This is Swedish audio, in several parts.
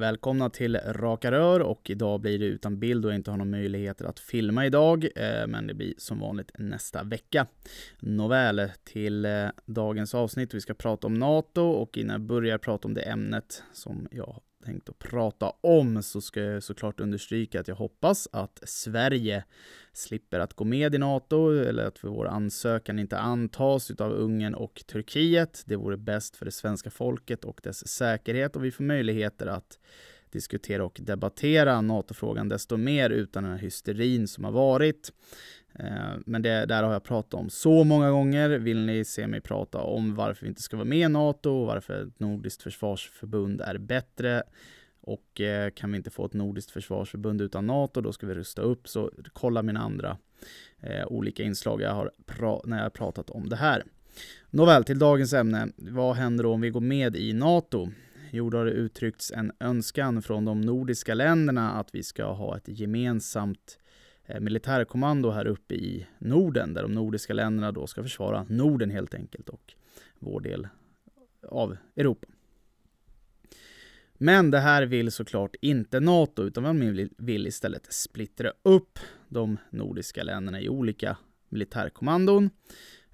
välkomna till Raka Rör och idag blir det utan bild och jag inte har någon möjlighet att filma idag, eh, men det blir som vanligt nästa vecka. Nåväl, till eh, dagens avsnitt. Vi ska prata om NATO och innan jag börjar prata om det ämnet som jag tänkt att prata om så ska jag såklart understryka att jag hoppas att Sverige slipper att gå med i NATO eller att vår ansökan inte antas av Ungern och Turkiet. Det vore bäst för det svenska folket och dess säkerhet och vi får möjligheter att diskutera och debattera NATO-frågan desto mer utan den här hysterin som har varit. Eh, men det där har jag pratat om så många gånger. Vill ni se mig prata om varför vi inte ska vara med i NATO och varför ett nordiskt försvarsförbund är bättre och eh, kan vi inte få ett nordiskt försvarsförbund utan NATO, då ska vi rusta upp. Så kolla mina andra eh, olika inslag jag har när jag har pratat om det här. Nåväl, till dagens ämne. Vad händer om vi går med i NATO? Jo, då har det uttryckts en önskan från de nordiska länderna att vi ska ha ett gemensamt eh, militärkommando här uppe i Norden där de nordiska länderna då ska försvara Norden helt enkelt och vår del av Europa. Men det här vill såklart inte Nato utan man vill istället splittra upp de nordiska länderna i olika militärkommandon.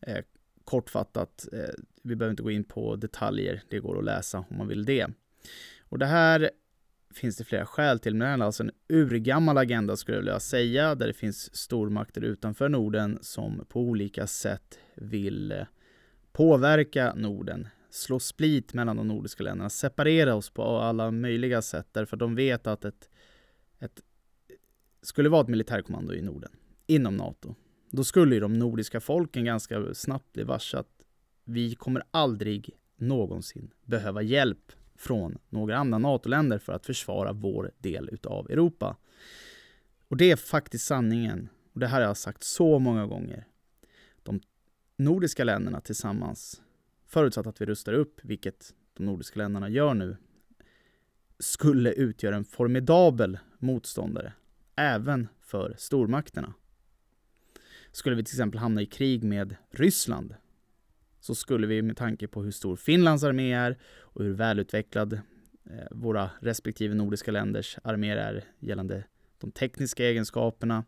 Eh, kortfattat eh, vi behöver inte gå in på detaljer, det går att läsa om man vill det. Och det här finns det flera skäl till, men det är alltså en urgammal agenda skulle jag vilja säga, där det finns stormakter utanför Norden som på olika sätt vill eh, påverka Norden, slå split mellan de nordiska länderna, separera oss på alla möjliga sätt, därför att de vet att ett, ett skulle vara ett militärkommando i Norden, inom NATO, då skulle ju de nordiska folken ganska snabbt bli varse att vi kommer aldrig någonsin behöva hjälp från några andra NATO-länder för att försvara vår del utav Europa. Och det är faktiskt sanningen. Och det här har jag sagt så många gånger. De nordiska länderna tillsammans, förutsatt att vi rustar upp, vilket de nordiska länderna gör nu, skulle utgöra en formidabel motståndare, även för stormakterna. Skulle vi till exempel hamna i krig med Ryssland, så skulle vi med tanke på hur stor Finlands armé är och hur välutvecklad eh, våra respektive nordiska länders arméer är gällande de tekniska egenskaperna.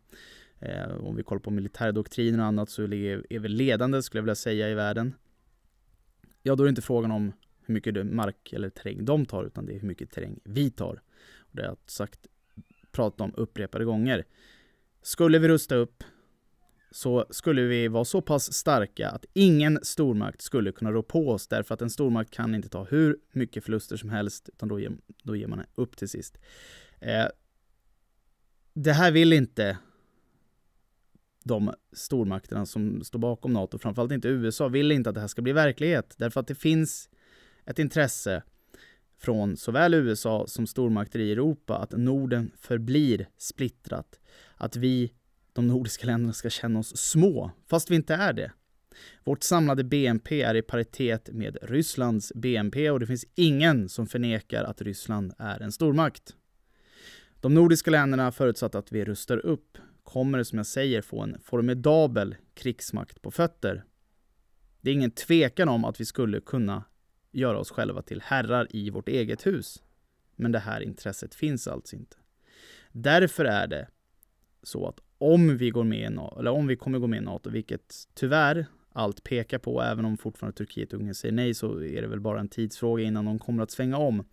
Eh, om vi kollar på militärdoktriner och annat så är vi ledande skulle jag vilja säga i världen. Ja, då är det inte frågan om hur mycket mark eller terräng de tar utan det är hur mycket terräng vi tar. Och det har jag sagt, pratat om upprepade gånger. Skulle vi rusta upp så skulle vi vara så pass starka att ingen stormakt skulle kunna rå på oss därför att en stormakt kan inte ta hur mycket förluster som helst utan då ger, då ger man upp till sist. Eh, det här vill inte de stormakterna som står bakom NATO, framförallt inte USA, vill inte att det här ska bli verklighet därför att det finns ett intresse från såväl USA som stormakter i Europa att Norden förblir splittrat. Att vi de nordiska länderna ska känna oss små, fast vi inte är det. Vårt samlade BNP är i paritet med Rysslands BNP och det finns ingen som förnekar att Ryssland är en stormakt. De nordiska länderna, förutsatt att vi rustar upp, kommer som jag säger få en formidabel krigsmakt på fötter. Det är ingen tvekan om att vi skulle kunna göra oss själva till herrar i vårt eget hus. Men det här intresset finns alltså inte. Därför är det så att om vi går med i NATO, eller om vi kommer gå med i NATO, vilket tyvärr allt pekar på, även om fortfarande Turkiet och Ungern säger nej, så är det väl bara en tidsfråga innan de kommer att svänga om.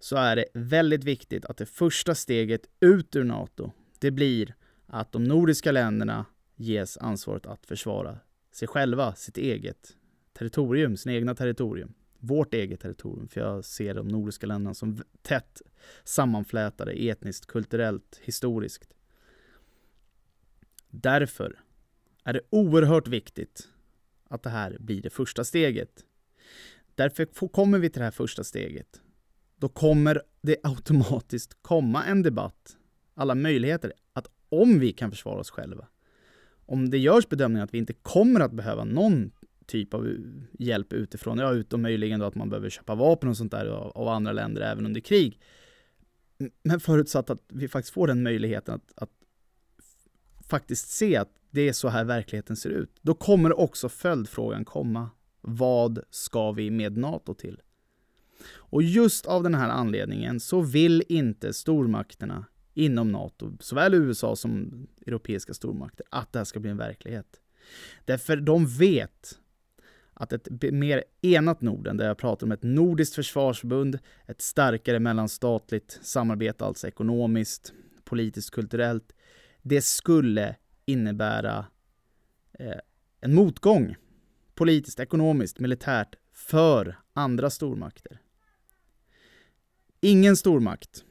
Så är det väldigt viktigt att det första steget ut ur NATO, det blir att de nordiska länderna ges ansvaret att försvara sig själva, sitt eget territorium, sina egna territorium, vårt eget territorium. För jag ser de nordiska länderna som tätt sammanflätade etniskt, kulturellt, historiskt. Därför är det oerhört viktigt att det här blir det första steget. Därför kommer vi till det här första steget. Då kommer det automatiskt komma en debatt, alla möjligheter, att om vi kan försvara oss själva, om det görs bedömningar att vi inte kommer att behöva någon typ av hjälp utifrån, ja, utom möjligen då att man behöver köpa vapen och sånt där av, andra länder även under krig. Men förutsatt att vi faktiskt får den möjligheten att, att faktiskt se att det är så här verkligheten ser ut, då kommer också följdfrågan komma. Vad ska vi med NATO till? Och just av den här anledningen så vill inte stormakterna inom NATO, såväl USA som europeiska stormakter, att det här ska bli en verklighet. Därför de vet att ett mer enat Norden, där jag pratar om ett nordiskt försvarsförbund, ett starkare mellanstatligt samarbete, alltså ekonomiskt, politiskt, kulturellt, det skulle innebära eh, en motgång politiskt, ekonomiskt, militärt för andra stormakter. Ingen stormakt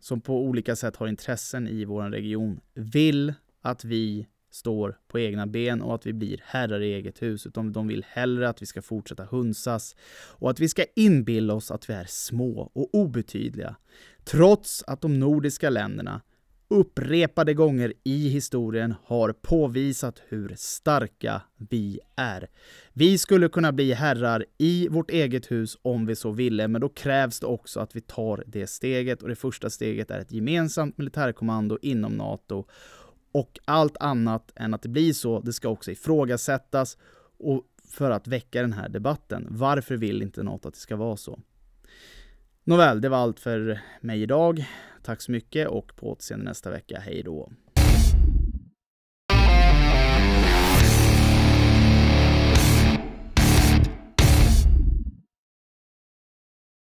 som på olika sätt har intressen i vår region vill att vi står på egna ben och att vi blir herrar i eget hus, utan de vill hellre att vi ska fortsätta hunsas och att vi ska inbilla oss att vi är små och obetydliga, trots att de nordiska länderna upprepade gånger i historien har påvisat hur starka vi är. Vi skulle kunna bli herrar i vårt eget hus om vi så ville, men då krävs det också att vi tar det steget och det första steget är ett gemensamt militärkommando inom NATO och allt annat än att det blir så, det ska också ifrågasättas och för att väcka den här debatten. Varför vill inte NATO att det ska vara så? Nåväl, det var allt för mig idag. Tack så mycket och på återseende nästa vecka. Hej då!